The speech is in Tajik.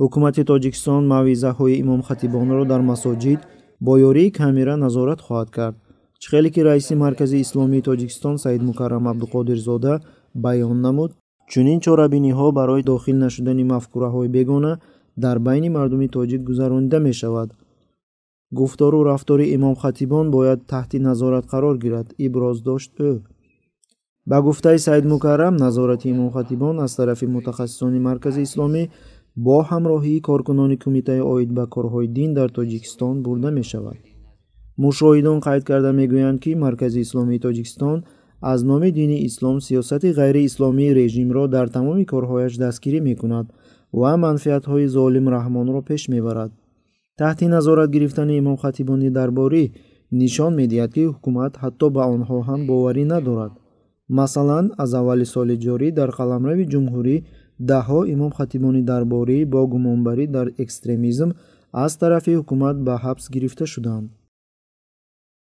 ҳукумати тоҷикистон мавъизаҳои имомхатибонро дар масоҷид бо ёрии камера назорат хоҳад кард чӣ хеле ки раиси маркази исломии тоҷикистон саид мукаррам абдуқодирзода баён намуд чунин чорабиниҳо барои дохил нашудани мафкураҳои бегона дар байни мардуми тоҷик гузаронида мешавад гуфтору рафтори имомхатибон бояд таҳти назорат қарор гирад иброз дошт ӯ ба гуфтаи саид мукаррам назорати имомхатибон аз тарафи мутахассисони маркази исломӣ бо ҳамроҳии коркунони кумитаи оид ба корҳои дин дар тоҷикистон бурда мешавад мушоҳидон қайд карда мегӯянд ки маркази исломии тоҷикистон аз номи дини ислом сиёсати ғайриисломии режимро дар тамоми корҳояш дастгирӣ мекунад ва манфиатҳои золимраҳмонро пеш мебарад таҳти назорат гирифтани имомхатибони дарборӣ нишон медиҳад ки ҳукумат ҳатто ба онҳо ҳам боварӣ надорад масалан аз аввали соли ҷорӣ дар қаламрави ҷумҳурӣ даҳҳо имомхатибони дарборӣ бо гумонбарӣ дар экстремизм аз тарафи ҳукумат ба ҳабс гирифта шуданд